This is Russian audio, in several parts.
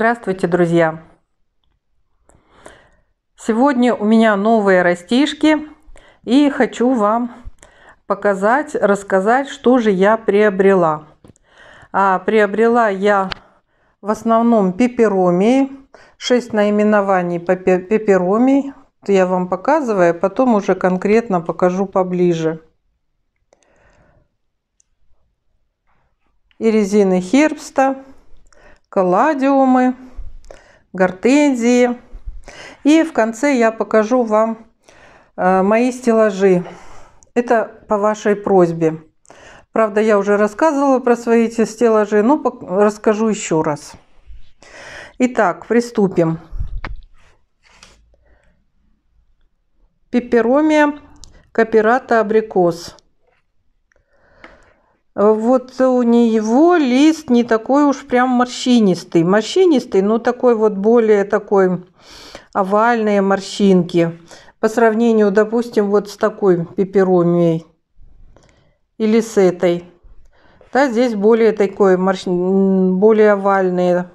Здравствуйте, друзья! Сегодня у меня новые растишки и хочу вам показать, рассказать, что же я приобрела. А, приобрела я в основном пеперомии, 6 наименований пеперомий. Это я вам показываю, а потом уже конкретно покажу поближе. И резины Хербста, калладиумы, гортензии. И в конце я покажу вам э, мои стеллажи. Это по вашей просьбе. Правда, я уже рассказывала про свои эти стеллажи, но расскажу еще раз. Итак, приступим. Пепперомия копирата абрикос вот у него лист не такой уж прям морщинистый. Морщинистый, но ну, такой вот более такой овальные морщинки. По сравнению, допустим, вот с такой пеперомией или с этой. Да, здесь более такой, морщ... более овальные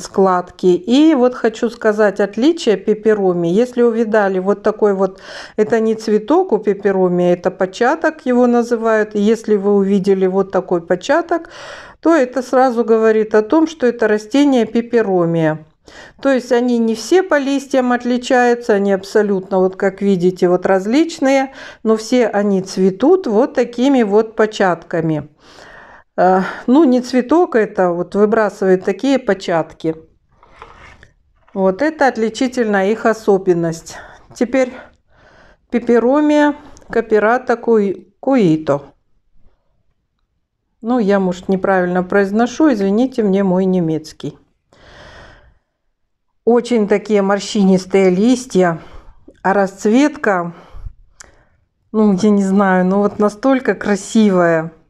складки. И вот хочу сказать отличие пепероми. Если увидали вот такой вот, это не цветок у пепероми, это початок его называют. если вы увидели вот такой початок, то это сразу говорит о том, что это растение пеперомия. То есть они не все по листьям отличаются, они абсолютно, вот как видите, вот различные, но все они цветут вот такими вот початками. Э, ну, не цветок это, вот выбрасывает такие початки. Вот это отличительная их особенность. Теперь пеперомия копирата куито. Ну, я, может, неправильно произношу, извините мне мой немецкий. Очень такие морщинистые листья, а расцветка, ну, я не знаю, ну вот настолько красивая –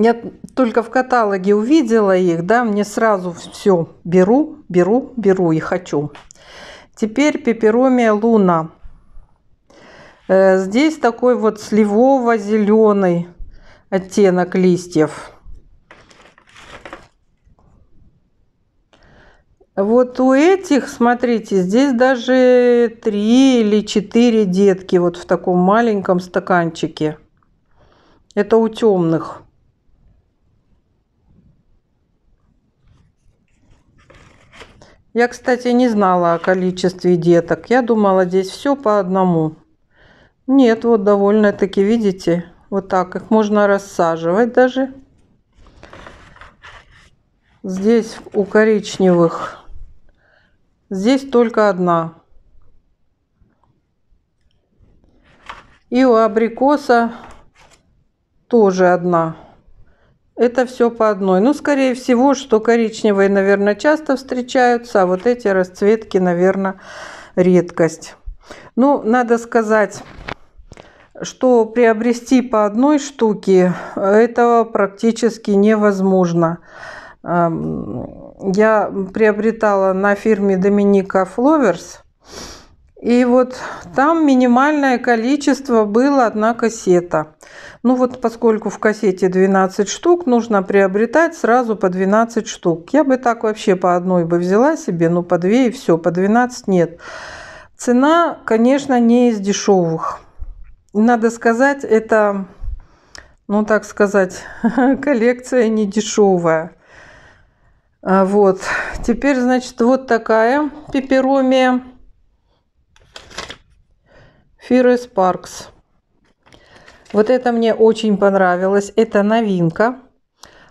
я только в каталоге увидела их, да, мне сразу все беру, беру, беру и хочу. Теперь пеперомия луна. Э, здесь такой вот сливово-зеленый оттенок листьев. Вот у этих, смотрите, здесь даже три или четыре детки вот в таком маленьком стаканчике. Это у темных. Я, кстати, не знала о количестве деток. Я думала, здесь все по одному. Нет, вот довольно-таки, видите, вот так их можно рассаживать даже. Здесь у коричневых. Здесь только одна. И у абрикоса тоже одна. Это все по одной. Ну, скорее всего, что коричневые, наверное, часто встречаются, а вот эти расцветки, наверное, редкость. Ну, надо сказать, что приобрести по одной штуке, э, этого практически невозможно. Эм, я приобретала на фирме Доминика Фловерс. И вот там минимальное количество было одна кассета. Ну вот поскольку в кассете 12 штук, нужно приобретать сразу по 12 штук. Я бы так вообще по одной бы взяла себе, но ну, по 2 и все, по 12 нет. Цена, конечно, не из дешевых. Надо сказать, это, ну так сказать, коллекция не дешевая. А, вот. Теперь, значит, вот такая пепперомия. Фирес Паркс. Вот это мне очень понравилось. Это новинка.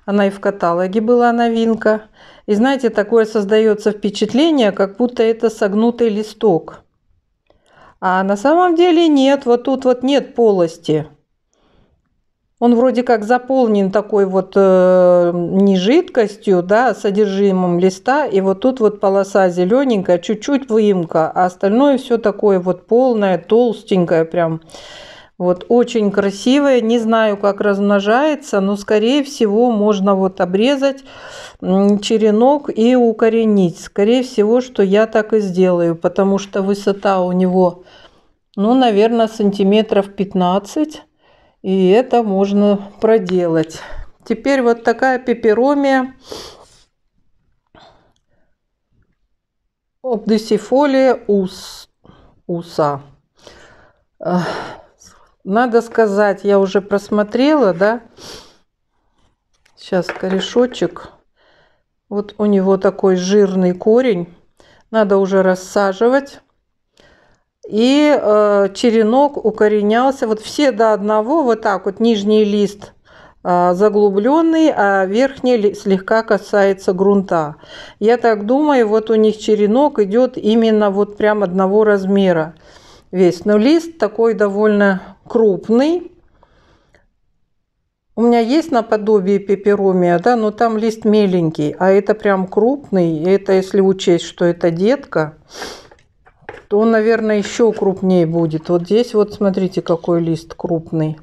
Она и в каталоге была новинка. И знаете, такое создается впечатление, как будто это согнутый листок. А на самом деле нет, вот тут вот нет полости. Он вроде как заполнен такой вот э, не жидкостью, да, а содержимым листа. И вот тут вот полоса зелененькая, чуть-чуть выемка, а остальное все такое вот полное, толстенькое прям. Вот очень красивая, не знаю, как размножается, но скорее всего можно вот обрезать черенок и укоренить. Скорее всего, что я так и сделаю, потому что высота у него, ну, наверное, сантиметров 15, и это можно проделать. Теперь вот такая пеперомия. Обдесифолия ус, уса. Надо сказать, я уже просмотрела, да? Сейчас корешочек. Вот у него такой жирный корень. Надо уже рассаживать. И э, черенок укоренялся. Вот все до одного, вот так вот, нижний лист э, – заглубленный, а верхний слегка касается грунта. Я так думаю, вот у них черенок идет именно вот прям одного размера весь. Но лист такой довольно крупный. У меня есть наподобие пеперомия, да, но там лист меленький, а это прям крупный. Это если учесть, что это детка, то он, наверное, еще крупнее будет. Вот здесь вот смотрите, какой лист крупный.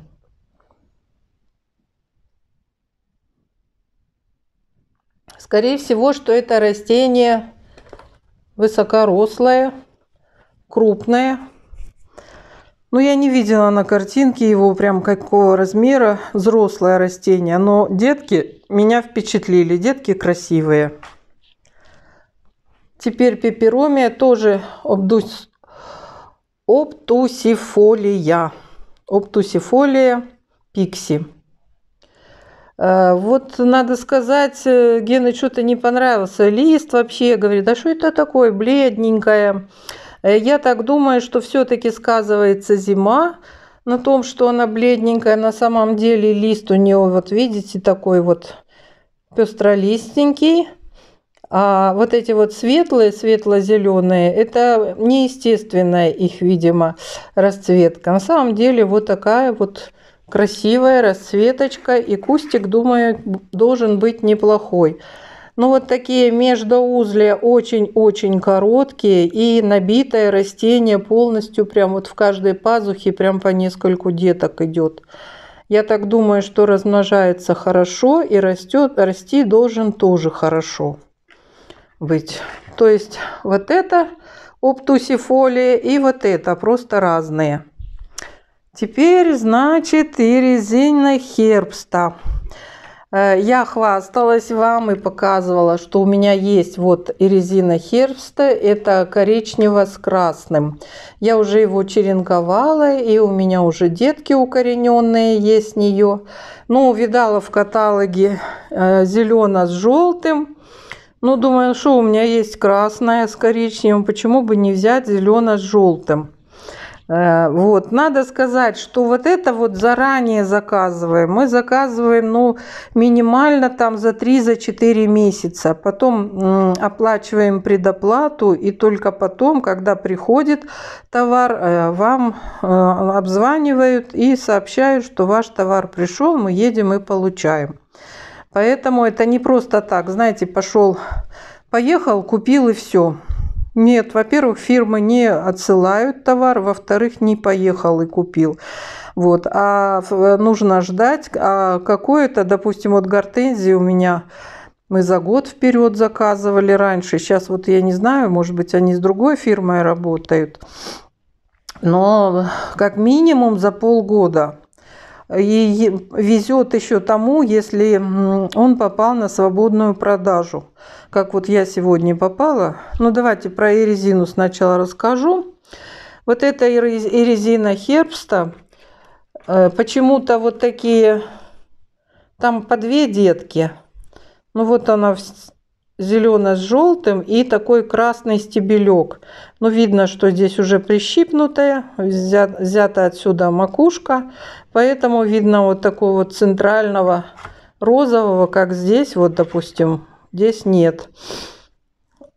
Скорее всего, что это растение высокорослое, крупное. Но ну, я не видела на картинке его прям какого размера взрослое растение. Но детки меня впечатлили. Детки красивые. Теперь пеперомия тоже обдусь, обтусифолия. Обтусифолия пикси. Э, вот надо сказать, э, Гены что-то не понравился лист вообще. говорит, да что это такое бледненькое? Э, я так думаю, что все-таки сказывается зима на том, что она бледненькая. На самом деле лист у нее, вот видите, такой вот пестролистенький. А вот эти вот светлые, светло-зеленые, это неестественная их, видимо, расцветка. На самом деле вот такая вот красивая расцветочка. И кустик, думаю, должен быть неплохой. Но ну, вот такие междоузлия очень-очень короткие и набитое растение полностью прям вот в каждой пазухе прям по нескольку деток идет. Я так думаю, что размножается хорошо и растет, расти должен тоже хорошо быть. То есть вот это оптусифолия и вот это просто разные. Теперь, значит, и резина херпста. Э, я хвасталась вам и показывала, что у меня есть вот и резина Херста, это коричнево с красным. Я уже его черенковала, и у меня уже детки укорененные есть с нее. Ну, видала в каталоге э, зелено с желтым. Ну, думаю, что у меня есть красная с коричневым, почему бы не взять зелено с желтым. Э, вот, надо сказать, что вот это вот заранее заказываем. Мы заказываем, ну, минимально там за 3-4 за месяца. Потом оплачиваем предоплату, и только потом, когда приходит товар, э, вам э, обзванивают и сообщают, что ваш товар пришел, мы едем и получаем. Поэтому это не просто так, знаете, пошел, поехал, купил и все. Нет, во-первых, фирмы не отсылают товар, во-вторых, не поехал и купил. Вот. А э, нужно ждать, а какое-то, допустим, вот гортензии у меня мы за год вперед заказывали раньше. Сейчас вот я не знаю, может быть, они с другой фирмой работают. Но как минимум за полгода – и везет еще тому, если он попал на свободную продажу. Как вот я сегодня попала. Ну, давайте про резину сначала расскажу. Вот эта резина Хербста, э, почему-то вот такие, там по две детки. Ну, вот она зелено желтым и такой красный стебелек. Но ну, видно, что здесь уже прищипнутая, взят, взята отсюда макушка. Поэтому видно вот такого вот центрального розового, как здесь, вот допустим, здесь нет.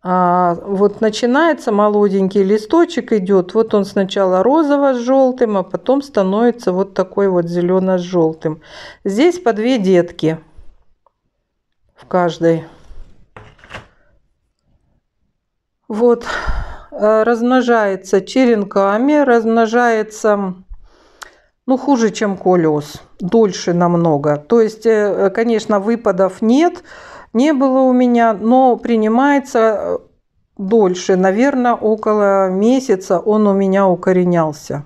А вот начинается молоденький листочек идет. Вот он сначала розово желтым, а потом становится вот такой вот зелено желтым. Здесь по две детки в каждой. Вот, э, размножается черенками, размножается, ну, хуже, чем колеус, дольше намного. То есть, э, э, конечно, выпадов нет, не было у меня, но принимается дольше, наверное, около месяца он у меня укоренялся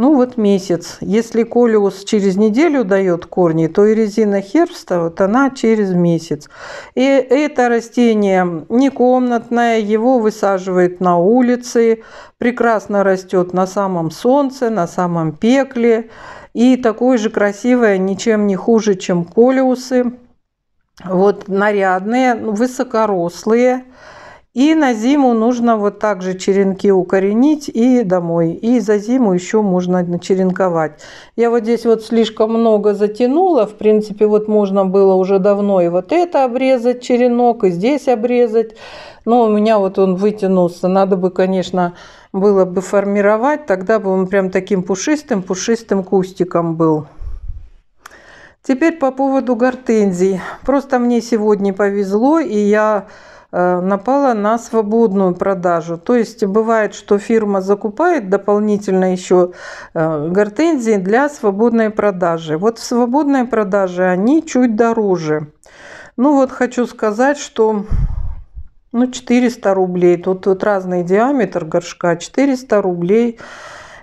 ну вот месяц. Если колиус через неделю дает корни, то и резина херста, вот она через месяц. И это растение не комнатное, его высаживают на улице, прекрасно растет на самом солнце, на самом пекле. И такое же красивое, ничем не хуже, чем колиусы. Вот нарядные, высокорослые. И на зиму нужно вот так же черенки укоренить и домой. И за зиму еще можно начеренковать. Я вот здесь вот слишком много затянула. В принципе, вот можно было уже давно и вот это обрезать черенок, и здесь обрезать. Но у меня вот он вытянулся. Надо бы, конечно, было бы формировать. Тогда бы он прям таким пушистым-пушистым кустиком был. Теперь по поводу гортензий. Просто мне сегодня повезло, и я Э, напала на свободную продажу. То есть бывает, что фирма закупает дополнительно еще э, гортензии для свободной продажи. Вот в свободной продаже они чуть дороже. Ну вот хочу сказать, что ну, 400 рублей. Тут, вот разный диаметр горшка. 400 рублей –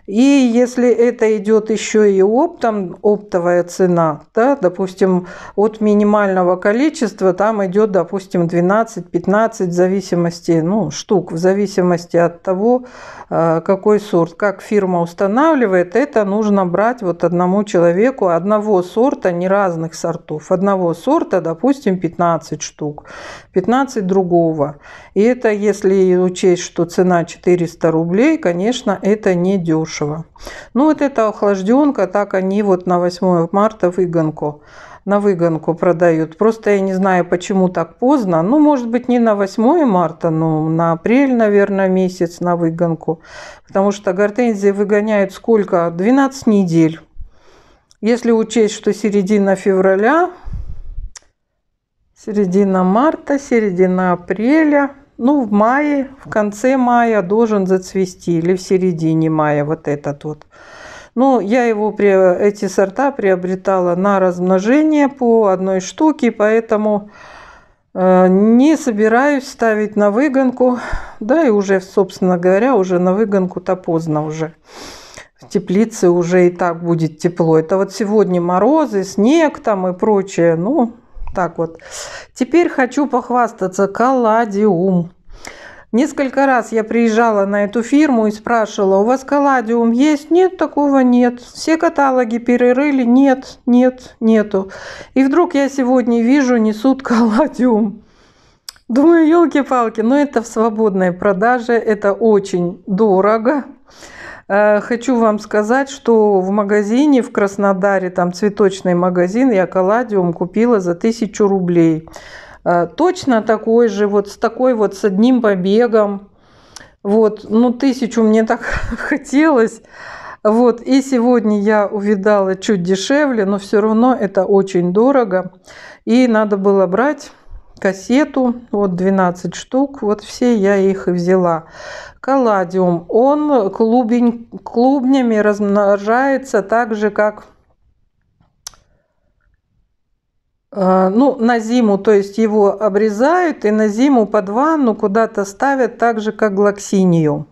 и если это идет еще и оптом, оптовая цена, да, допустим, от минимального количества там идет, допустим, 12-15 в зависимости, ну, штук, в зависимости от того, э, какой сорт, как фирма устанавливает, это нужно брать вот одному человеку одного сорта, не разных сортов, одного сорта, допустим, 15 штук, 15 другого. И это, если учесть, что цена 400 рублей, конечно, это не дешево дешево. Ну вот эта охлажденка, так они вот на 8 марта выгонку на выгонку продают. Просто я не знаю, почему так поздно. Ну, может быть, не на 8 марта, но на апрель, наверное, месяц на выгонку. Потому что гортензии выгоняют сколько? 12 недель. Если учесть, что середина февраля, середина марта, середина апреля – ну, в мае, в конце мая должен зацвести или в середине мая вот этот вот. Ну, я его, эти сорта приобретала на размножение по одной штуке, поэтому э, не собираюсь ставить на выгонку. Да, и уже, собственно говоря, уже на выгонку-то поздно уже. В теплице уже и так будет тепло. Это вот сегодня морозы, снег там и прочее. Ну, так вот. Теперь хочу похвастаться. Калладиум. Несколько раз я приезжала на эту фирму и спрашивала, у вас калладиум есть? Нет, такого нет. Все каталоги перерыли? Нет, нет, нету. И вдруг я сегодня вижу, несут калладиум. Думаю, елки-палки, но это в свободной продаже, это очень дорого. Э, хочу вам сказать, что в магазине в Краснодаре, там цветочный магазин, я колладиум купила за тысячу рублей. Э, точно такой же, вот с такой вот, с одним побегом. Вот, ну тысячу мне так хотелось. Вот, и сегодня я увидала чуть дешевле, но все равно это очень дорого. И надо было брать кассету, вот 12 штук, вот все я их и взяла. Каладиум. Он клубень, клубнями размножается так же, как э, ну, на зиму, то есть его обрезают и на зиму под ванну куда-то ставят так же, как глоксинию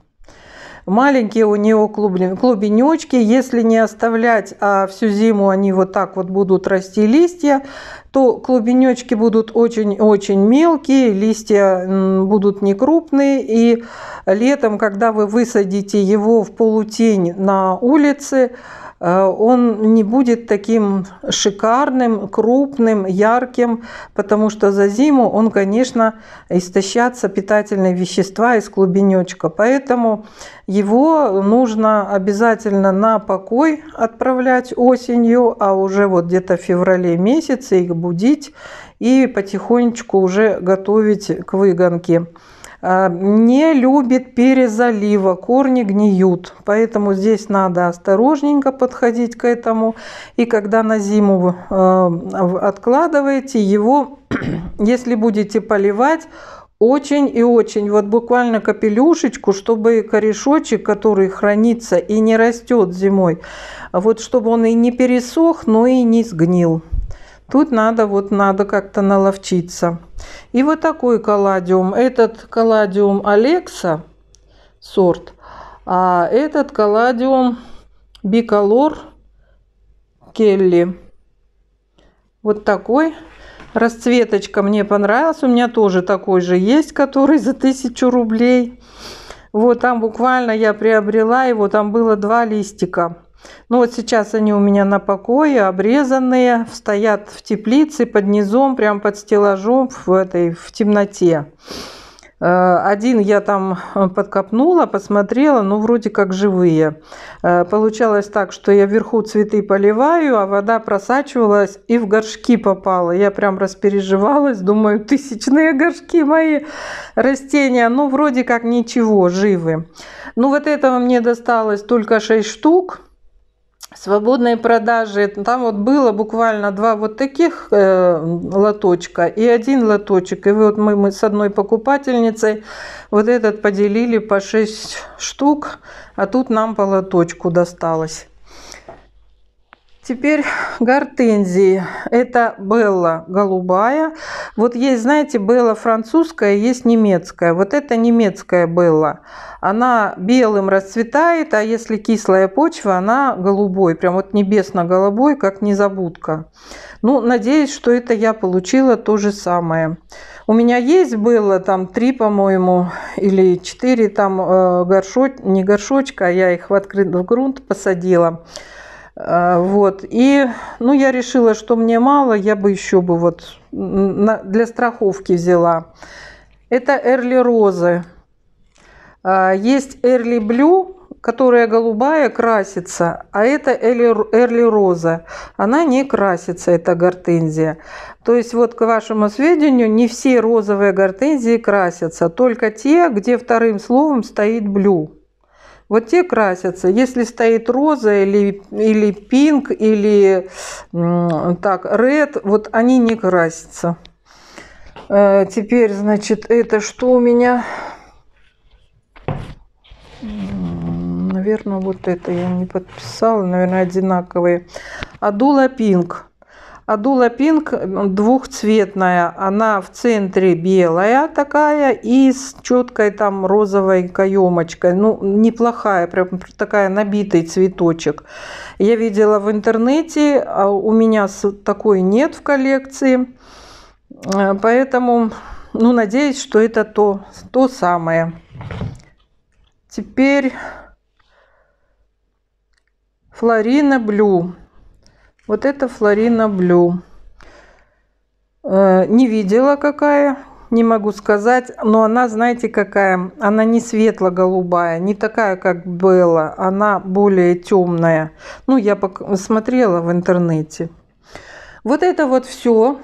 маленькие у него клубни, клубенечки. Если не оставлять, а всю зиму они вот так вот будут расти листья, то клубенечки будут очень-очень мелкие, листья будут не крупные. И летом, когда вы высадите его в полутень на улице, Э, он не будет таким шикарным, крупным, ярким, потому что за зиму он, конечно, истощатся питательные вещества из клубенечка. Поэтому его нужно обязательно на покой отправлять осенью, а уже вот где-то в феврале месяце их будить и потихонечку уже готовить к выгонке. А, не любит перезалива, корни гниют. Поэтому здесь надо осторожненько подходить к этому. И когда на зиму а, откладываете его, если будете поливать, очень и очень, вот буквально капелюшечку, чтобы корешочек, который хранится и не растет зимой, вот чтобы он и не пересох, но и не сгнил. Тут надо вот надо как-то наловчиться. И вот такой колладиум. Этот колладиум Алекса сорт, а этот колладиум Биколор Келли. Вот такой. Расцветочка мне понравилась. У меня тоже такой же есть, который за тысячу рублей. Вот там буквально я приобрела его, там было два листика. Ну вот сейчас они у меня на покое, обрезанные, стоят в теплице под низом, прям под стеллажом в этой в темноте. Э, один я там э, подкопнула, посмотрела, ну вроде как живые. Э, получалось так, что я вверху цветы поливаю, а вода просачивалась и в горшки попала. Я прям распереживалась, думаю, тысячные горшки мои растения. Ну вроде как ничего, живы. Ну вот этого мне досталось только 6 штук свободные продажи. Там вот было буквально два вот таких э, лоточка и один лоточек. И вот мы, мы с одной покупательницей вот этот поделили по 6 штук, а тут нам по лоточку досталось. Теперь гортензии. Это Белла голубая. Вот есть, знаете, Белла французская, есть немецкая. Вот это немецкая Белла. Она белым расцветает, а если кислая почва, она голубой. Прям вот небесно-голубой, как незабудка. Ну, надеюсь, что это я получила то же самое. У меня есть было там три, по-моему, или четыре там э, горшоч... не горшочка, а я их в, открытый в грунт посадила. А, вот. И ну, я решила, что мне мало, я бы еще бы вот для страховки взяла. Это Эрли Розы. А, есть Эрли Блю, которая голубая, красится, а это Эрли Роза. Она не красится, это гортензия. То есть вот к вашему сведению, не все розовые гортензии красятся, только те, где вторым словом стоит блю. Вот те красятся. Если стоит роза или, или пинг, или так, ред, вот они не красятся. Э, теперь, значит, это что у меня? Наверное, вот это я не подписала. Наверное, одинаковые. Адула пинг. Адула Пинк двухцветная. Она в центре белая такая и с четкой там розовой каемочкой. Ну, неплохая, прям такая набитый цветочек. Я видела в интернете, а у меня такой нет в коллекции. Э, поэтому, ну, надеюсь, что это то, то самое. Теперь Флорина Блю. Вот это Флорина Блю. Э, не видела какая, не могу сказать. Но она, знаете, какая? Она не светло-голубая, не такая, как Белла. Она более темная. Ну, я смотрела в интернете. Вот это вот все.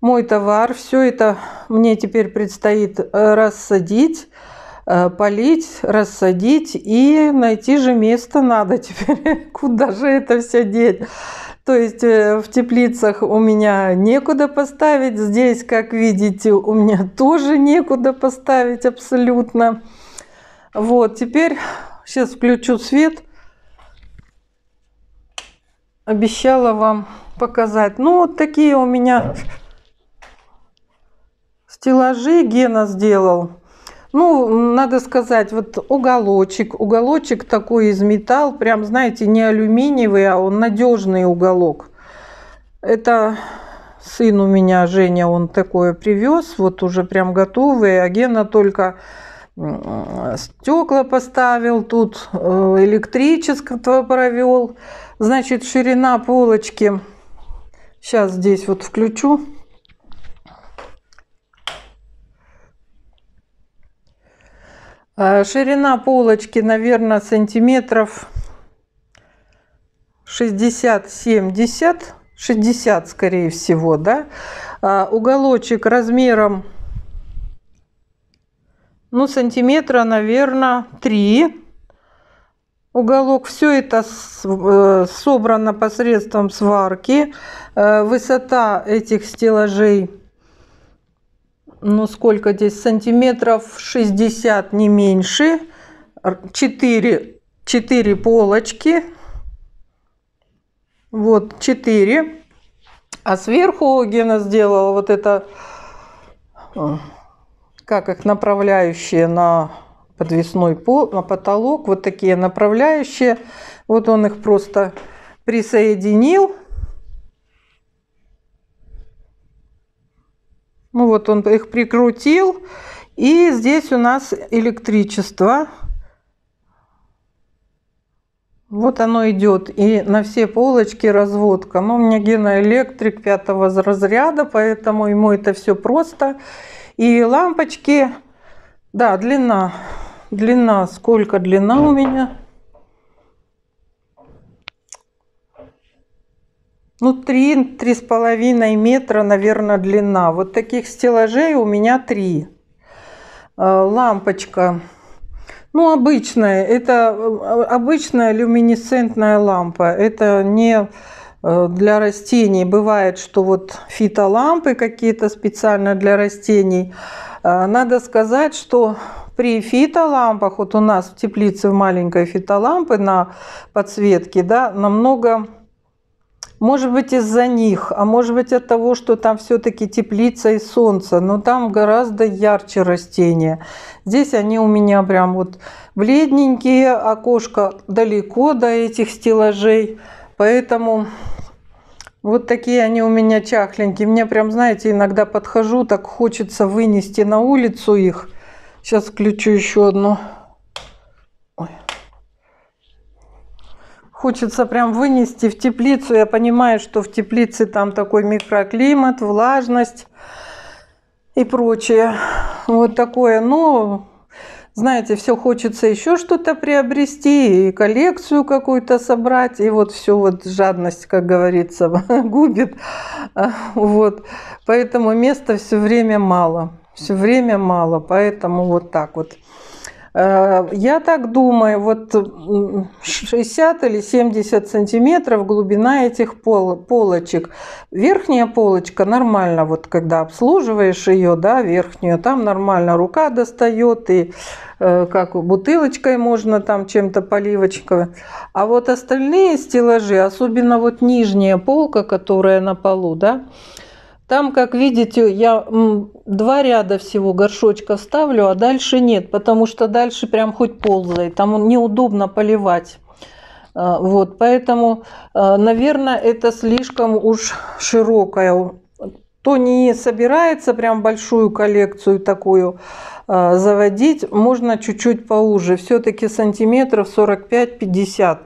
Мой товар. Все это мне теперь предстоит э, рассадить э, полить, рассадить и найти же место надо теперь. Куда же это все деть? То есть э, в теплицах у меня некуда поставить. Здесь, как видите, у меня тоже некуда поставить абсолютно. Вот, теперь сейчас включу свет. Обещала вам показать. Ну, вот такие у меня стеллажи Гена сделал. Ну, надо сказать, вот уголочек, уголочек такой из металл, прям, знаете, не алюминиевый, а он надежный уголок. Это сын у меня, Женя, он такое привез, вот уже прям готовый. а Гена только стекла поставил, тут э, электричество провел. Значит, ширина полочки, сейчас здесь вот включу, А, ширина полочки, наверное, сантиметров 60-70, 60 скорее всего, да. А, уголочек размером, ну, сантиметра, наверное, 3 уголок. Все это э, собрано посредством сварки. Э, высота этих стеллажей ну сколько здесь, сантиметров 60, не меньше. 4, 4 полочки. Вот 4. А сверху Гена сделала вот это, э, как их, направляющие на подвесной пол, на потолок. Вот такие направляющие. Вот он их просто присоединил. Ну вот он их прикрутил. И здесь у нас электричество. Вот оно идет. И на все полочки разводка. Но у меня геноэлектрик пятого разряда, поэтому ему это все просто. И лампочки. Да, длина. Длина. Сколько длина у меня? ну, 3-3,5 метра, наверное, длина. Вот таких стеллажей у меня 3. Э, лампочка. Ну, обычная. Это э, обычная люминесцентная лампа. Это не э, для растений. Бывает, что вот фитолампы какие-то специально для растений. Надо сказать, что при фитолампах, вот у нас в теплице маленькой фитолампы на подсветке, да, намного может быть, из-за них, а может быть, от того, что там все-таки теплица и солнце, но там гораздо ярче растения. Здесь они у меня прям вот бледненькие, окошко далеко до этих стеллажей, поэтому вот такие они у меня чахленькие. Мне прям, знаете, иногда подхожу, так хочется вынести на улицу их. Сейчас включу еще одну. хочется прям вынести в теплицу. Я понимаю, что в теплице там такой микроклимат, влажность и прочее. Вот такое. Но, знаете, все хочется еще что-то приобрести, и коллекцию какую-то собрать, и вот все вот жадность, как говорится, губит. Вот. Поэтому места все время мало. Все время мало, поэтому вот так вот. Э, я так думаю, вот 60 или 70 сантиметров глубина этих пол, полочек. Верхняя полочка нормально, вот когда обслуживаешь ее, да, верхнюю, там нормально рука достает, и э, как бутылочкой можно там чем-то поливочковым. А вот остальные стеллажи, особенно вот нижняя полка, которая на полу, да, там, как видите, я два ряда всего горшочка ставлю, а дальше нет, потому что дальше прям хоть ползает, там неудобно поливать. А, вот, поэтому, а, наверное, это слишком уж широкое. Кто не собирается прям большую коллекцию такую а, заводить, можно чуть-чуть поуже, все-таки сантиметров 45-50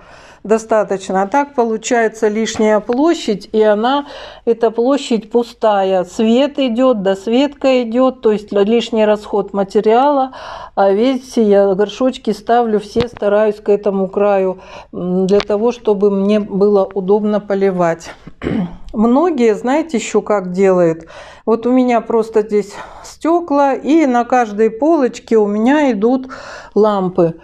достаточно. А так получается лишняя площадь, и она, эта площадь пустая. Свет идет, досветка идет, то есть лишний расход материала. А видите, я горшочки ставлю все, стараюсь к этому краю, для того, чтобы мне было удобно поливать. Многие, знаете, еще как делают. Вот у меня просто здесь стекла, и на каждой полочке у меня идут лампы.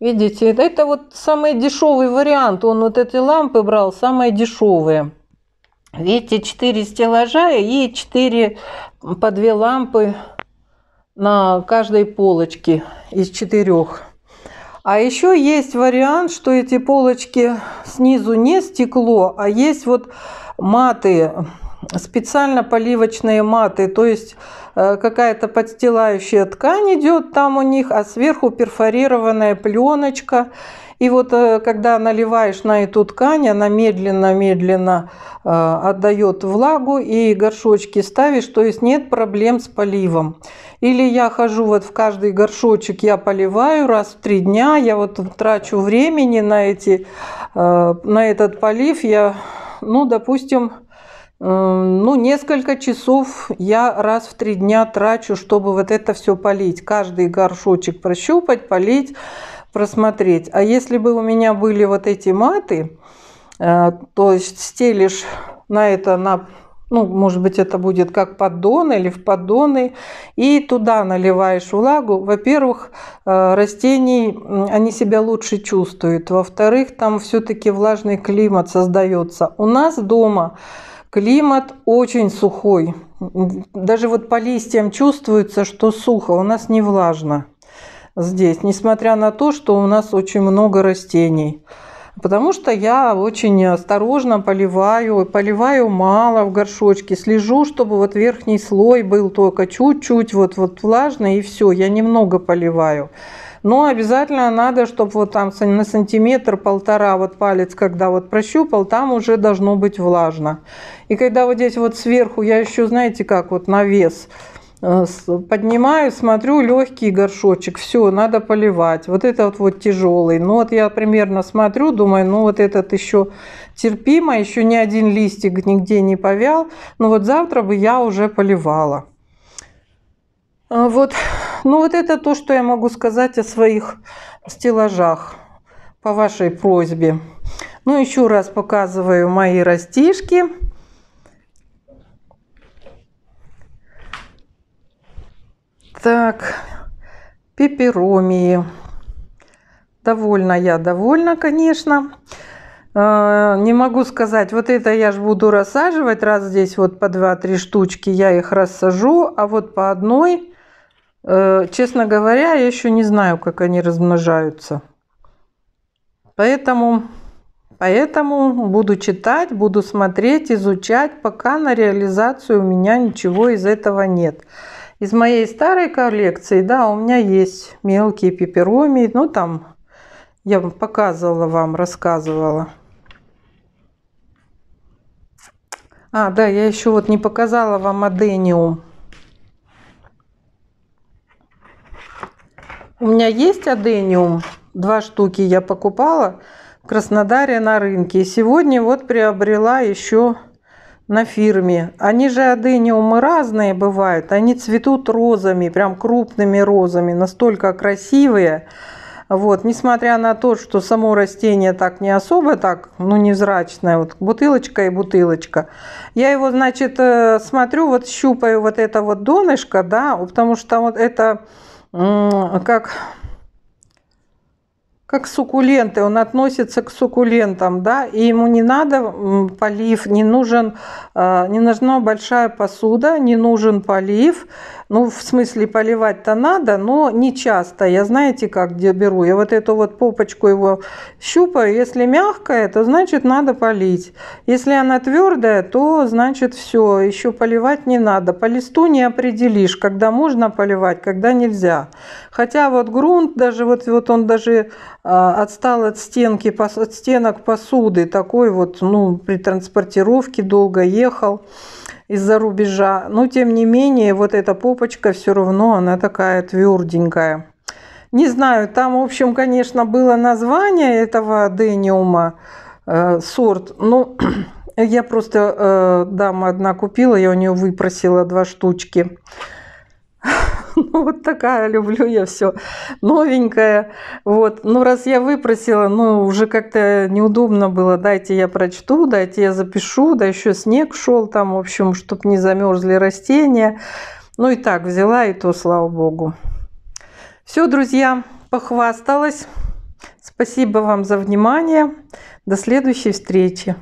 Видите, это вот самый дешевый вариант. Он вот эти лампы брал, самые дешевые. Видите, 4 стеллажа и 4 по 2 лампы на каждой полочке из четырех. А еще есть вариант, что эти полочки снизу не стекло, а есть вот маты специально поливочные маты, то есть э, какая-то подстилающая ткань идет там у них, а сверху перфорированная пленочка. И вот э, когда наливаешь на эту ткань, она медленно-медленно э, отдает влагу и горшочки ставишь, то есть нет проблем с поливом. Или я хожу вот в каждый горшочек, я поливаю раз в три дня, я вот трачу времени на, эти, на этот полив, я, ну, допустим, Эм, ну, несколько часов я раз в три дня трачу, чтобы вот это все полить. Каждый горшочек прощупать, полить, просмотреть. А если бы у меня были вот эти маты, э, то есть стелишь на это, на, ну, может быть, это будет как поддон или в поддоны, и туда наливаешь влагу. Во-первых, э, растений, они себя лучше чувствуют. Во-вторых, там все-таки влажный климат создается. У нас дома Климат очень сухой. Даже вот по листьям чувствуется, что сухо. У нас не влажно здесь, несмотря на то, что у нас очень много растений. Потому что я очень осторожно поливаю, поливаю мало в горшочке, слежу, чтобы вот верхний слой был только чуть-чуть вот, вот влажный и все, я немного поливаю. Но обязательно надо, чтобы вот там на сантиметр-полтора вот палец, когда вот прощупал, там уже должно быть влажно. И когда вот здесь вот сверху, я еще, знаете как, вот навес э, поднимаю, смотрю, легкий горшочек, все, надо поливать. Вот этот вот тяжелый. Ну вот я примерно смотрю, думаю, ну вот этот еще терпимо, еще ни один листик нигде не повял. Ну вот завтра бы я уже поливала. А вот ну вот это то, что я могу сказать о своих стеллажах по вашей просьбе. Ну еще раз показываю мои растишки. Так, пеперомии. Довольно я, довольна, конечно. А, не могу сказать, вот это я же буду рассаживать, раз здесь вот по 2-3 штучки я их рассажу, а вот по одной Э, честно говоря, я еще не знаю, как они размножаются. Поэтому, поэтому буду читать, буду смотреть, изучать, пока на реализацию у меня ничего из этого нет. Из моей старой коллекции, да, у меня есть мелкие пепероми, ну там я показывала вам, рассказывала. А, да, я еще вот не показала вам адениум. У меня есть адениум. Два штуки я покупала в Краснодаре на рынке. И сегодня вот приобрела еще на фирме. Они же адениумы разные бывают. Они цветут розами, прям крупными розами, настолько красивые. Вот, несмотря на то, что само растение так не особо так, ну, невзрачное, вот бутылочка и бутылочка. Я его, значит, э, смотрю, вот щупаю вот это вот донышко, да, потому что вот это а как как суккуленты, он относится к суккулентам, да, и ему не надо полив, не нужен, э, не нужна большая посуда, не нужен полив, ну, в смысле, поливать-то надо, но не часто. Я знаете, как где беру? Я вот эту вот попочку его щупаю, если мягкая, то значит надо полить. Если она твердая, то значит все, еще поливать не надо. По листу не определишь, когда можно поливать, когда нельзя. Хотя вот грунт, даже вот, вот он даже а, отстал от стенки, от стенок посуды, такой вот, ну, при транспортировке долго ехал из-за рубежа. Но, тем не менее, вот эта попочка все равно, она такая тверденькая. Не знаю, там, в общем, конечно, было название этого дениума, э, сорт, но я просто, э, дама одна купила, я у нее выпросила два штучки. ну вот такая, люблю я все новенькое. Вот, ну раз я выпросила, ну уже как-то неудобно было, дайте я прочту, дайте я запишу, да еще снег шел там, в общем, чтобы не замерзли растения. Ну и так взяла, и то, слава богу. Все, друзья, похвасталась. Спасибо вам за внимание. До следующей встречи.